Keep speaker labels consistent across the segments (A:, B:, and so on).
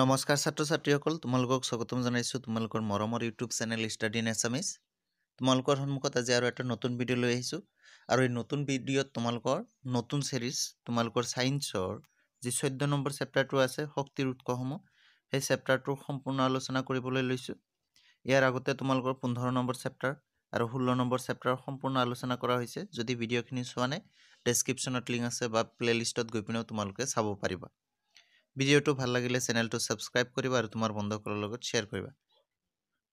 A: নমস্কাৰ ছাত্ৰ ছাত্ৰীসকল তোমালোকক স্বাগতম জনাইছোঁ তোমালোকৰ মৰমৰ YouTube channel study in Assamese তোমালোকৰ সন্মুখত আজি আৰু এটা নতুন ভিডিঅ' লৈ আহিছোঁ আৰু এই নতুন ভিডিঅ'ত তোমালোকৰ নতুন চিৰিজ তোমালোকৰ ছায়েন্সৰ যি চৈধ্য নম্বৰ চেপ্টাৰটো আছে শক্তিৰ উৎসসমূহ সেই চেপ্টাৰটোৰ সম্পূৰ্ণ আলোচনা কৰিবলৈ লৈছোঁ ইয়াৰ আগতে তোমালোকৰ পোন্ধৰ নম্বৰ চেপ্টাৰ আৰু ষোল্ল নম্বৰ চেপ্টাৰ সম্পূৰ্ণ আলোচনা কৰা হৈছে যদি ভিডিঅ'খিনি চোৱা নাই ডেছক্ৰিপশ্যনত লিংক আছে বা প্লে'লিষ্টত গৈ পিনেও তোমালোকে চাব পাৰিবা ভিডিওটো ভাল লাগিলে চেনেলটো সাবস্ক্ৰাইব কৰিবা আৰু তোমাৰ বন্ধুসকলৰ লগত শ্বেয়াৰ কৰিবা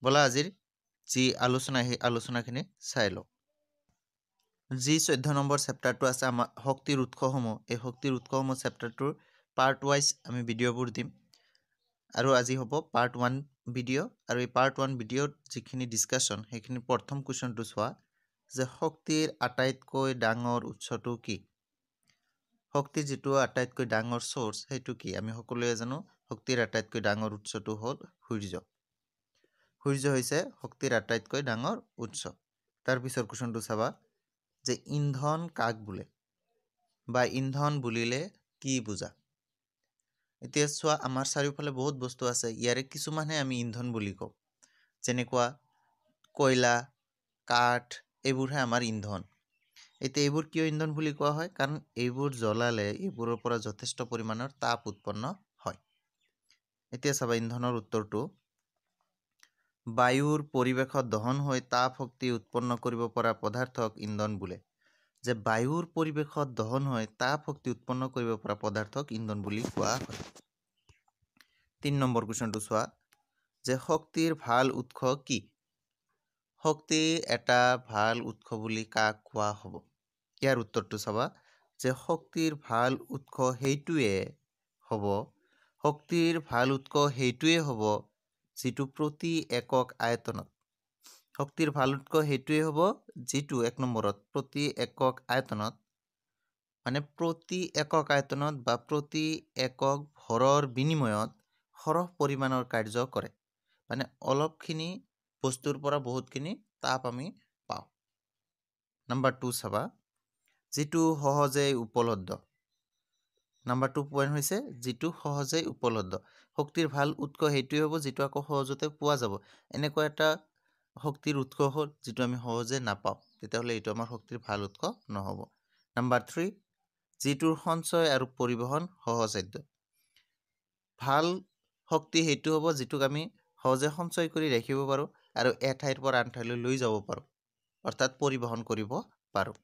A: বলা আজিৰ যি আলোচনা সেই আলোচনাখিনি চাই লওক যি চৈধ্য নম্বৰ চেপ্টাৰটো আছে আমাৰ শক্তিৰ উৎসসমূহ এই শক্তিৰ উৎসসমূহ চেপ্টাৰটোৰ পাৰ্ট ৱাইজ আমি ভিডিঅ'বোৰ দিম আৰু আজি হ'ব পাৰ্ট ওৱান ভিডিঅ' আৰু এই পাৰ্ট ওৱান ভিডিঅ'ত যিখিনি ডিছকাশ্যন সেইখিনি প্ৰথম কুৱেশ্যনটো চোৱা যে শক্তিৰ আটাইতকৈ ডাঙৰ উৎসটো কি শক্তি যিটো আটাইতকৈ ডাঙৰ চ'ৰ্চ সেইটো কি আমি সকলোৱে জানো শক্তিৰ আটাইতকৈ ডাঙৰ উৎসটো হ'ল সূৰ্য সূৰ্য হৈছে শক্তিৰ আটাইতকৈ ডাঙৰ উৎস তাৰপিছৰ কুৱেশ্যনটো চাবা যে ইন্ধন কাক বোলে বা ইন্ধন বুলিলে কি বুজা এতিয়া চোৱা আমাৰ চাৰিওফালে বহুত বস্তু আছে ইয়াৰে কিছুমানহে আমি ইন্ধন বুলি কওঁ যেনেকুৱা কয়লা কাঠ এইবোৰহে আমাৰ ইন্ধন এতিয়া এইবোৰ কিয় ইন্ধন বুলি কোৱা হয় কাৰণ এইবোৰ জ্বলালে এইবোৰৰ পৰা যথেষ্ট পৰিমাণৰ তাপ উৎপন্ন হয় এতিয়া চাবা ইন্ধনৰ উত্তৰটো বায়ুৰ পৰিৱেশত দহন হৈ তাপ শক্তি উৎপন্ন কৰিব পৰা পদাৰ্থক ইন্ধন বোলে যে বায়ুৰ পৰিৱেশত দহন হৈ তাপ শক্তি উৎপন্ন কৰিব পৰা পদাৰ্থক ইন্ধন বুলি কোৱা হয় তিনি নম্বৰ কুৱেশ্যনটো চোৱা যে শক্তিৰ ভাল উৎস কি শক্তি এটা ভাল উৎস বুলি কাক কোৱা হ'ব ইয়াৰ উত্তৰটো চাবা যে শক্তিৰ ভাল উৎস সেইটোৱে হ'ব শক্তিৰ ভাল উৎস সেইটোৱে হ'ব যিটো প্ৰতি একক আয়তনত শক্তিৰ ভাল উৎস সেইটোৱে হ'ব যিটো এক নম্বৰত প্ৰতি একক আয়তনত মানে প্ৰতি একক আয়তনত বা প্ৰতি একক ভৰৰ বিনিময়ত সৰহ পৰিমাণৰ কাৰ্য কৰে মানে অলপখিনি বস্তুৰ পৰা বহুতখিনি তাপ আমি পাওঁ নাম্বাৰ টু চাবা যিটো সহজেই উপলব্ধ নাম্বাৰ টু পইণ্ট হৈছে যিটো সহজেই উপলব্ধ শক্তিৰ ভাল উৎস সেইটোৱে হ'ব যিটো আকৌ সহজতে পোৱা যাব এনেকুৱা এটা শক্তিৰ উৎস হ'ল যিটো আমি সহজে নাপাওঁ তেতিয়াহ'লে এইটো আমাৰ শক্তিৰ ভাল উৎস নহ'ব নাম্বাৰ থ্ৰী যিটোৰ সঞ্চয় আৰু পৰিবহণ সহজাধ্য ভাল শক্তি সেইটো হ'ব যিটোক আমি সহজে সঞ্চয় কৰি ৰাখিব পাৰোঁ আৰু এঠাইৰ পৰা আন ঠাইলৈ লৈ যাব পাৰোঁ অৰ্থাৎ পৰিবহণ কৰিব পাৰোঁ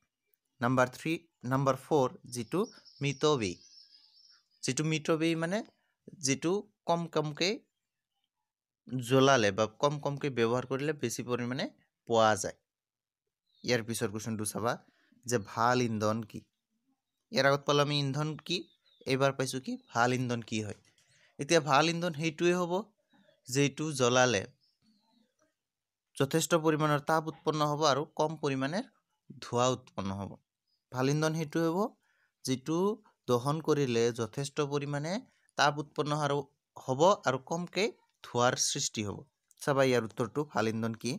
A: নাম্বাৰ থ্ৰী নাম্বাৰ ফ'ৰ যিটো মিট'বি যিটো মিট'বি মানে যিটো কম কমকৈ জ্বলালে বা কম কমকৈ ব্যৱহাৰ কৰিলে বেছি পৰিমাণে পোৱা যায় ইয়াৰ পিছৰ কুৱেশ্যনটো চাবা যে ভাল ইন্ধন কি ইয়াৰ আগত পালোঁ আমি ইন্ধন কি এইবাৰ পাইছোঁ কি ভাল ইন্ধন কি হয় এতিয়া ভাল ইন্ধন সেইটোৱে হ'ব যিটো জ্বলালে যথেষ্ট পৰিমাণৰ তাপ উৎপন্ন হ'ব আৰু কম পৰিমাণে ধোঁৱা উৎপন্ন হ'ব ফালিন্দন সেইটো হ'ব যিটো দহন কৰিলে যথেষ্ট পৰিমাণে তাপ উৎপন্ন আৰু হ'ব আৰু কমকৈ ধোঁৱাৰ সৃষ্টি হ'ব চাবা ইয়াৰ উত্তৰটো ফালিন্দন কি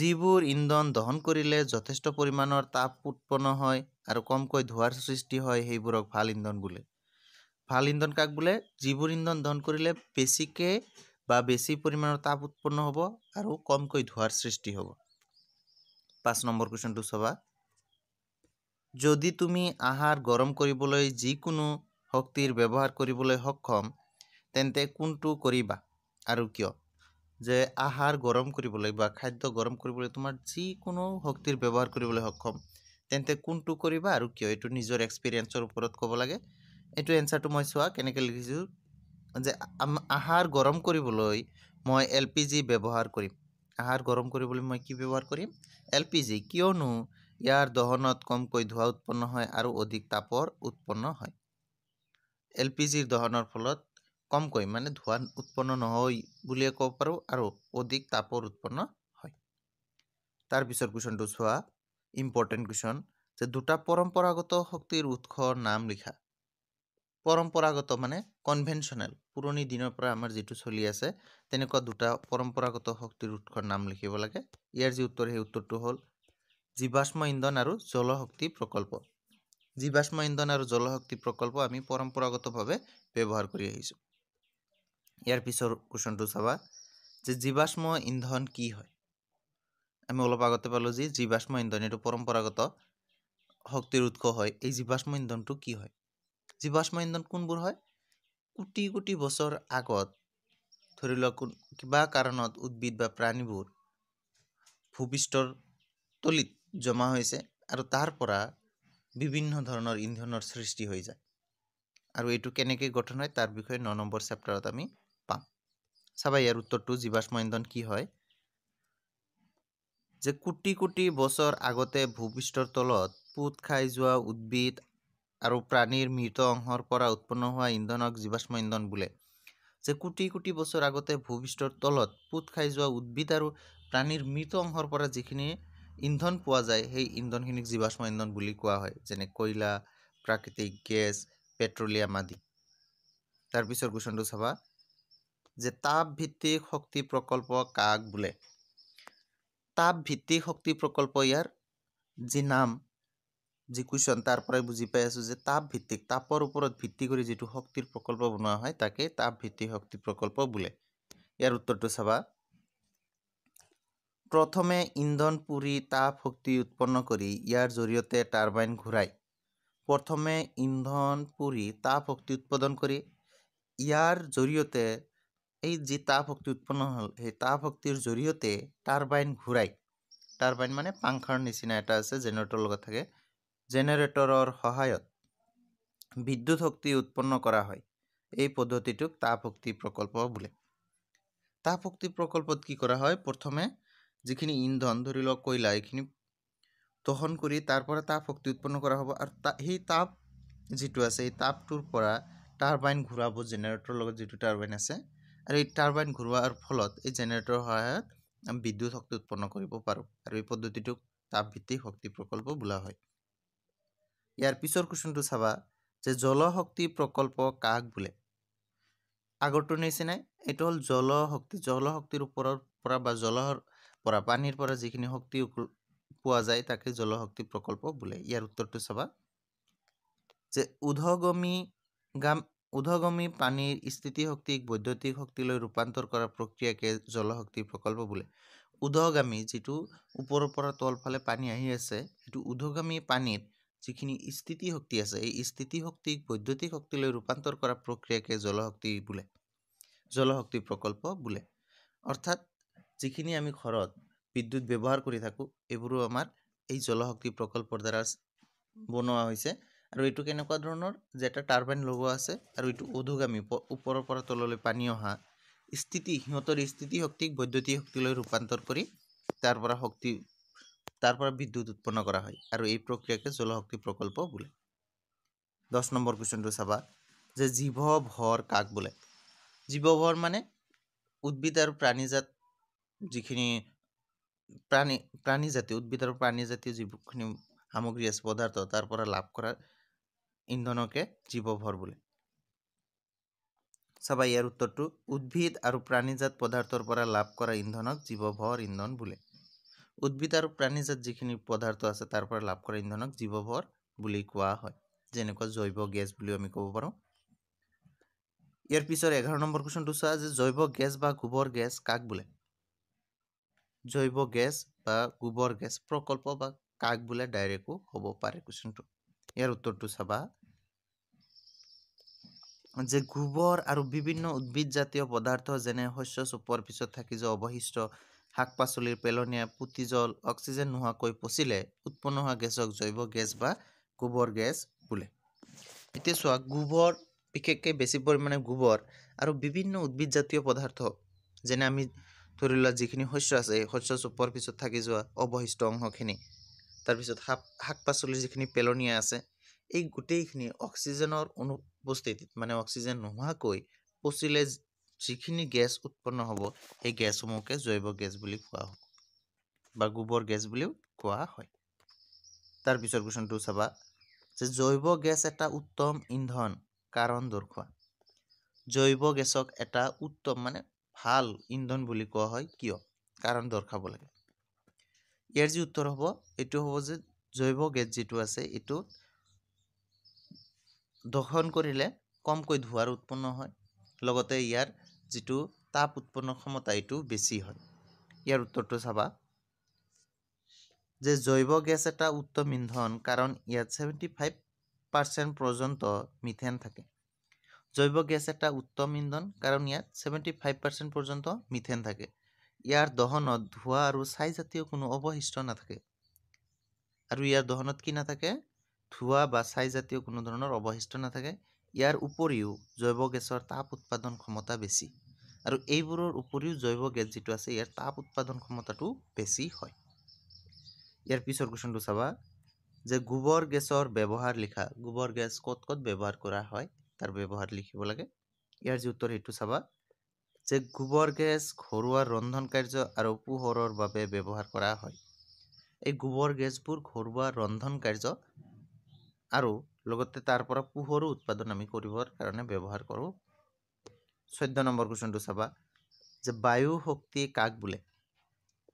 A: যিবোৰ ইন্ধন দহন কৰিলে যথেষ্ট পৰিমাণৰ তাপ উৎপন্ন হয় আৰু কমকৈ ধোঁৱাৰ সৃষ্টি হয় সেইবোৰক ভাল ইন্ধন বোলে ভাল ইন্ধন কাক বোলে যিবোৰ ইন্ধন দহন কৰিলে বেছিকৈ বা বেছি পৰিমাণৰ তাপ উৎপন্ন হ'ব আৰু কমকৈ ধোঁৱাৰ সৃষ্টি হ'ব পাঁচ নম্বৰ কুৱেশ্যনটো চাবা যদি তুমি আহাৰ গৰম কৰিবলৈ যিকোনো শক্তিৰ ব্যৱহাৰ কৰিবলৈ সক্ষম তেন্তে কোনটো কৰিবা আৰু কিয় যে আহাৰ গৰম কৰিবলৈ বা খাদ্য গৰম কৰিবলৈ তোমাৰ যিকোনো শক্তিৰ ব্যৱহাৰ কৰিবলৈ সক্ষম তেন্তে কোনটো কৰিবা আৰু কিয় এইটো নিজৰ এক্সপিৰিয়েঞ্চৰ ওপৰত ক'ব লাগে এইটো এনচাৰটো মই চোৱা কেনেকৈ লিখিছোঁ যে আহাৰ গৰম কৰিবলৈ মই এল পি জি ব্যৱহাৰ কৰিম আহাৰ গৰম কৰিবলৈ মই কি ব্যৱহাৰ কৰিম এল পি জি কিয়নো ইয়াৰ দহনত কমকৈ ধোঁৱা উৎপন্ন হয় আৰু অধিক তাপৰ উৎপন্ন হয় এল পি জিৰ দহনৰ ফলত কমকৈ মানে ধোঁৱা উৎপন্ন নহয় বুলিয়ে ক'ব পাৰোঁ আৰু অধিক তাপৰ উৎপন্ন হয় তাৰপিছত কুৱেশ্যনটো চোৱা ইম্পৰ্টেণ্ট কুৱেশ্যন যে দুটা পৰম্পৰাগত শক্তিৰ উৎসৰ নাম লিখা পৰম্পৰাগত মানে কনভেনশ্যনেল পুৰণি দিনৰ পৰা আমাৰ যিটো চলি আছে তেনেকুৱা দুটা পৰম্পৰাগত শক্তিৰ উৎসৰ নাম লিখিব লাগে ইয়াৰ যি উত্তৰ সেই উত্তৰটো হ'ল জীৱাশ্ম ইন্ধন আৰু জলশক্তি প্ৰকল্প জীৱাশ্ম ইন্ধন আৰু জলশক্তি প্ৰকল্প আমি পৰম্পৰাগতভাৱে ব্যৱহাৰ কৰি আহিছোঁ ইয়াৰ পিছৰ কুৱেশ্যনটো চাবা যে জীৱাশ্ম ইন্ধন কি হয় আমি অলপ আগতে পালোঁ যে জীৱাশ্ম ইন্ধন এইটো পৰম্পৰাগত শক্তিৰ উৎস হয় এই জীৱাশ্ম ইন্ধনটো কি হয় জীৱাশ্ম ইন্ধন কোনবোৰ হয় কোটি কোটি বছৰ আগত ধৰি লওক কোন কিবা কাৰণত উদ্ভিদ বা প্ৰাণীবোৰ ভূপৃষ্ঠৰ তলিত জমা হৈছে আৰু তাৰ পৰা বিভিন্ন ধৰণৰ ইন্ধনৰ সৃষ্টি হৈ যায় আৰু এইটো কেনেকৈ গঠন হয় তাৰ বিষয়ে ন নম্বৰ চেপ্টাৰত আমি পাম চাবা ইয়াৰ উত্তৰটো জীৱাশ্ম ইন্ধন কি হয় যে কোটি কোটি বছৰ আগতে ভূপৃষ্ঠৰ তলত পোত খাই যোৱা উদ্ভিদ আৰু প্ৰাণীৰ মৃত অংশৰ পৰা উৎপন্ন হোৱা ইন্ধনক জীৱাশ্ম ইন্ধন বোলে যে কোটি কোটি বছৰ আগতে ভূপৃষ্ঠৰ তলত পোত খাই যোৱা উদ্ভিদ আৰু প্ৰাণীৰ মৃত অংশৰ পৰা যিখিনি ইন্ধন পোৱা যায় সেই ইন্ধনখিনিক জীৱাশ্ম ইন্ধন বুলি কোৱা হয় যেনে কয়লা প্ৰাকৃতিক গেছ পেট্ৰলিয়াম আদি তাৰপিছত কুৱেশ্যনটো চাবা যে তাপভিত্তিক শক্তি প্ৰকল্প কাক বোলে তাপভিত্তিক শক্তি প্ৰকল্প ইয়াৰ যি নাম যি কুৱেশ্যন তাৰ পৰাই বুজি পাই আছোঁ যে তাপভিত্তিক তাপৰ ওপৰত ভিত্তি কৰি যিটো শক্তিৰ প্ৰকল্প বনোৱা হয় তাকে তাপভিত্তিক শক্তি প্ৰকল্প বোলে ইয়াৰ উত্তৰটো চাবা প্ৰথমে ইন্ধন পুৰি তাপ শক্তি উৎপন্ন কৰি ইয়াৰ জৰিয়তে টাৰ্বাইন ঘূৰাই প্ৰথমে ইন্ধন পুৰি তাপ শক্তি উৎপাদন কৰি ইয়াৰ জৰিয়তে এই যি তাপ শক্তি উৎপন্ন হ'ল সেই তাপ শক্তিৰ জৰিয়তে টাৰ্বাইন ঘূৰাই টাৰ্বাইন মানে পাংখাৰ নিচিনা এটা আছে জেনেৰেটৰ লগত থাকে জেনেৰেটৰৰ সহায়ত বিদ্যুৎ শক্তি উৎপন্ন কৰা হয় এই পদ্ধতিটোক তাপ শক্তি প্ৰকল্প বোলে তাপ শক্তি প্ৰকল্পত কি কৰা হয় প্ৰথমে যিখিনি ইন্ধন ধৰি লওক কয়লা এইখিনি দহন কৰি তাৰ পৰা তাপ শক্তি উৎপন্ন কৰা হ'ব আৰু সেই তাপ যিটো আছে এই তাপটোৰ পৰা টাৰ্বাইন ঘূৰাব জেনেৰেটৰৰ লগত যিটো টাৰ্বাইন আছে আৰু এই টাৰ্বাইন ঘূৰোৱাৰ ফলত এই জেনেৰেটৰৰ সহায়ত আমি বিদ্যুৎ শক্তি উৎপন্ন কৰিব পাৰোঁ আৰু এই পদ্ধতিটোক তাপ ভিত্তিক শক্তি প্ৰকল্প বোলা হয় ইয়াৰ পিছৰ কুৱেশ্যনটো চাবা যে জলশক্তি প্ৰকল্প কাক বোলে আগৰটো নিচিনাই এইটো হ'ল জলশক্তি জলশক্তিৰ ওপৰৰ পৰা বা জলৰ পৰা পানীৰ পৰা যিখিনি শক্তি পোৱা যায় তাকে জলশক্তি প্ৰকল্প বোলে ইয়াৰ উত্তৰটো চাবা যে উদ্ধগমী গাম উদ্ধগমী পানীৰ স্থিতি শক্তিক বৈদ্যুতিক শক্তিলৈ ৰূপান্তৰ কৰা প্ৰক্ৰিয়াকে জলশক্তি প্ৰকল্প বোলে উধগামী যিটো ওপৰৰ পৰা তলফালে পানী আহি আছে সেইটো উধগামী পানীত যিখিনি স্থিতি শক্তি আছে এই স্থিতি শক্তিক বৈদ্যুতিক শক্তিলৈ ৰূপান্তৰ কৰা প্ৰক্ৰিয়াকে জলশক্তি বোলে জলশক্তি প্ৰকল্প বোলে অৰ্থাৎ যিখিনি আমি ঘৰত বিদ্যুৎ ব্যৱহাৰ কৰি থাকোঁ এইবোৰো আমাৰ এই জলশক্তি প্ৰকল্পৰ দ্বাৰা বনোৱা হৈছে আৰু এইটো কেনেকুৱা ধৰণৰ যে এটা টাৰ্বাইন লগোৱা আছে আৰু এইটো অধোগামী ওপৰৰ পৰা তললৈ পানী অহা স্থিতি সিহঁতৰ স্থিতি শক্তিক বৈদ্যুতিক শক্তিলৈ ৰূপান্তৰ কৰি তাৰ পৰা শক্তি তাৰ পৰা বিদ্যুৎ উৎপন্ন কৰা হয় আৰু এই প্ৰক্ৰিয়াকে জলশক্তি প্ৰকল্প বোলে দহ নম্বৰ কুৱেশ্যনটো চাবা যে জীৱ ভৰ কাক বোলে জীৱ ভৰ মানে উদ্ভিদ আৰু প্ৰাণীজাত যিখিনি প্ৰাণী প্ৰাণীজাতীয় উদ্ভিদ আৰু প্ৰাণীজাতীয় যিখিনি সামগ্ৰী আছে পদাৰ্থ তাৰ পৰা লাভ কৰা ইন্ধনকে জীৱভৰ বোলে চাবা ইয়াৰ উত্তৰটো উদ্ভিদ আৰু প্ৰাণীজাত পদাৰ্থৰ পৰা লাভ কৰা ইন্ধনক জীৱভৰ ইন্ধন বোলে উদ্ভিদ আৰু প্ৰাণীজাত যিখিনি পদাৰ্থ আছে তাৰ পৰা লাভ কৰা ইন্ধনক জীৱভৰ বুলি কোৱা হয় যেনেকুৱা জৈৱ গেছ বুলিও আমি ক'ব পাৰোঁ ইয়াৰ পিছৰ এঘাৰ নম্বৰ কুৱেশ্যনটো চোৱা যে জৈৱ গেছ বা গোবৰ গেছ কাক বোলে জৈৱ গেছ বা গোবৰ গেছ প্ৰকল্প বা কাক বোলে ডাইৰেক্টো হ'ব পাৰে কুৱেশ্যনটো ইয়াৰ উত্তৰটো চাবা যে গোবৰ আৰু বিভিন্ন উদ্ভিদজাতীয় পদাৰ্থ যেনে শস্য চপোৱাৰ পিছত থাকি যোৱা অৱশিষ্ট শাক পাচলিৰ পেলনীয়া পুতি জল অক্সিজেন নোহোৱাকৈ পচিলে উৎপন্ন হোৱা গেছক জৈৱ গেছ বা গোবৰ গেছ বোলে এতিয়া চোৱা গোবৰ বিশেষকৈ বেছি পৰিমাণে গোবৰ আৰু বিভিন্ন উদ্ভিদজাতীয় পদাৰ্থ যেনে আমি ধৰি লোৱা যিখিনি শস্য আছে এই শস্য চপোৱাৰ পিছত থাকি যোৱা অৱশিষ্ট অংশখিনি তাৰপিছত শাক শাক পাচলিৰ যিখিনি পেলনীয়া আছে এই গোটেইখিনি অক্সিজেনৰ অনুপস্থিতিত মানে অক্সিজেন নোহোৱাকৈ পচিলে যিখিনি গেছ উৎপন্ন হ'ব সেই গেছসমূহকে জৈৱ গেছ বুলি কোৱা হ'ব বা গোবৰ গেছ বুলিও কোৱা হয় তাৰপিছত কুৱেশ্যনটো চাবা যে জৈৱ গেছ এটা উত্তম ইন্ধন কাৰণ দৰ্শোৱা জৈৱ গেছক এটা উত্তম মানে ভাল ইন্ধন বুলি কোৱা হয় কিয় কাৰণ দৰ্শাব লাগে ইয়াৰ যি উত্তৰ হ'ব এইটো হ'ব যে জৈৱ গেছ যিটো আছে এইটো দহন কৰিলে কমকৈ ধোঁৱাৰ উৎপন্ন হয় লগতে ইয়াৰ যিটো তাপ উৎপন্ন ক্ষমতা এইটো বেছি হয় ইয়াৰ উত্তৰটো চাবা যে জৈৱ গেছ এটা উত্তম ইন্ধন কাৰণ ইয়াত ছেভেণ্টি ফাইভ পাৰ্চেণ্ট পৰ্যন্ত মিথেন থাকে জৈৱ গেছ এটা উত্তম ইন্ধন কাৰণ ইয়াত ছেভেণ্টি ফাইভ পাৰ্চেণ্ট পৰ্যন্ত মিথেন থাকে ইয়াৰ দহনত ধোঁৱা আৰু ছাই জাতীয় কোনো অৱশিষ্ট নাথাকে আৰু ইয়াৰ দহনত কি নাথাকে ধোঁৱা বা ছাই জাতীয় কোনো ধৰণৰ অৱশিষ্ট নাথাকে ইয়াৰ উপৰিও জৈৱ গেছৰ তাপ উৎপাদন ক্ষমতা বেছি আৰু এইবোৰৰ উপৰিও জৈৱ গেছ যিটো আছে ইয়াৰ তাপ উৎপাদন ক্ষমতাটো বেছি হয় ইয়াৰ পিছৰ কুৱেশ্যনটো চাবা যে গোবৰ গেছৰ ব্যৱহাৰ লিখা গোবৰ গেছ কত কত ব্যৱহাৰ কৰা হয় তাৰ ব্যৱহাৰ লিখিব লাগে ইয়াৰ যি উত্তৰ সেইটো চাবা যে গোবৰ গেছ ঘৰুৱা ৰন্ধন কাৰ্য আৰু পোহৰৰ বাবে ব্যৱহাৰ কৰা হয় এই গোবৰ গেছবোৰ ঘৰুৱা ৰন্ধন কাৰ্য আৰু লগতে তাৰ পৰা পোহৰো উৎপাদন আমি কৰিবৰ কাৰণে ব্যৱহাৰ কৰোঁ চৈধ্য নম্বৰ কুৱেশ্যনটো চাবা যে বায়ু শক্তি কাক বোলে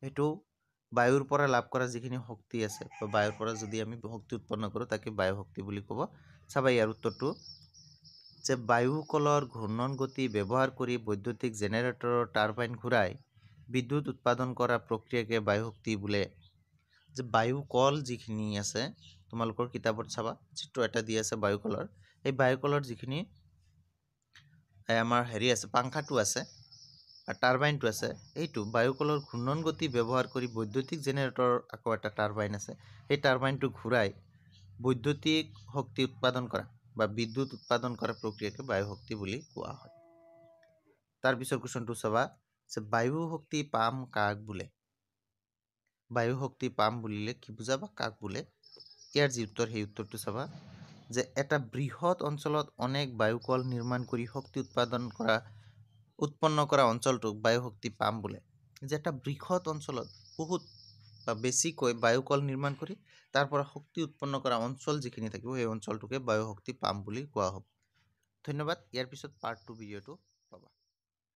A: সেইটো বায়ুৰ পৰা লাভ কৰা যিখিনি শক্তি আছে বা বায়ুৰ পৰা যদি আমি শক্তি উৎপন্ন কৰোঁ তাকে বায়ু শক্তি বুলি ক'ব চাবা ইয়াৰ উত্তৰটো যে বায়ুকলৰ ঘূৰ্ণন গতি ব্যৱহাৰ কৰি বৈদ্যুতিক জেনেৰেটৰৰ টাৰবাইন ঘূৰাই বিদ্যুৎ উৎপাদন কৰা প্ৰক্ৰিয়াকে বায়ু শক্তি বোলে যে বায়ুকল যিখিনি আছে তোমালোকৰ কিতাপত চাবা চিত্ৰ এটা দি আছে বায়ুকলৰ সেই বায়ুকলৰ যিখিনি আমাৰ হেৰি আছে পাংখাটো আছে টাৰবাইনটো আছে এইটো বায়ুকলৰ ঘূৰ্ণন গতি ব্যৱহাৰ কৰি বৈদ্যুতিক জেনেৰেটৰ আকৌ এটা টাৰবাইন আছে সেই টাৰবাইনটো ঘূৰাই বৈদ্যুতিক শক্তি উৎপাদন কৰা বা বিদ্যুৎ উৎপাদন কৰা প্ৰক্ৰিয়াকে বায়ু শক্তি বুলি কোৱা হয় তাৰ কুৱেশ্যনটো চাবা যে বায়ু শক্তি পাম কাক বোলে বায়ু শক্তি পাম বুলিলে কি বুজাবা কাক বোলে ইয়াৰ যি উত্তৰ সেই উত্তৰটো চাবা যে এটা বৃহৎ অঞ্চলত অনেক বায়ুকল নিৰ্মাণ কৰি শক্তি উৎপাদন কৰা উৎপন্ন কৰা অঞ্চলটোক শক্তি পাম বোলে যে এটা বৃহৎ অঞ্চলত বহুত বা বেছিকৈ বায়ুকল নিৰ্মাণ কৰি তাৰ পৰা শক্তি উৎপন্ন কৰা অঞ্চল যিখিনি থাকিব সেই অঞ্চলটোকে বায়ু শক্তি পাম বুলি কোৱা হ'ব ধন্যবাদ ইয়াৰ পিছত পাৰ্ট টু ভিডিঅ'টো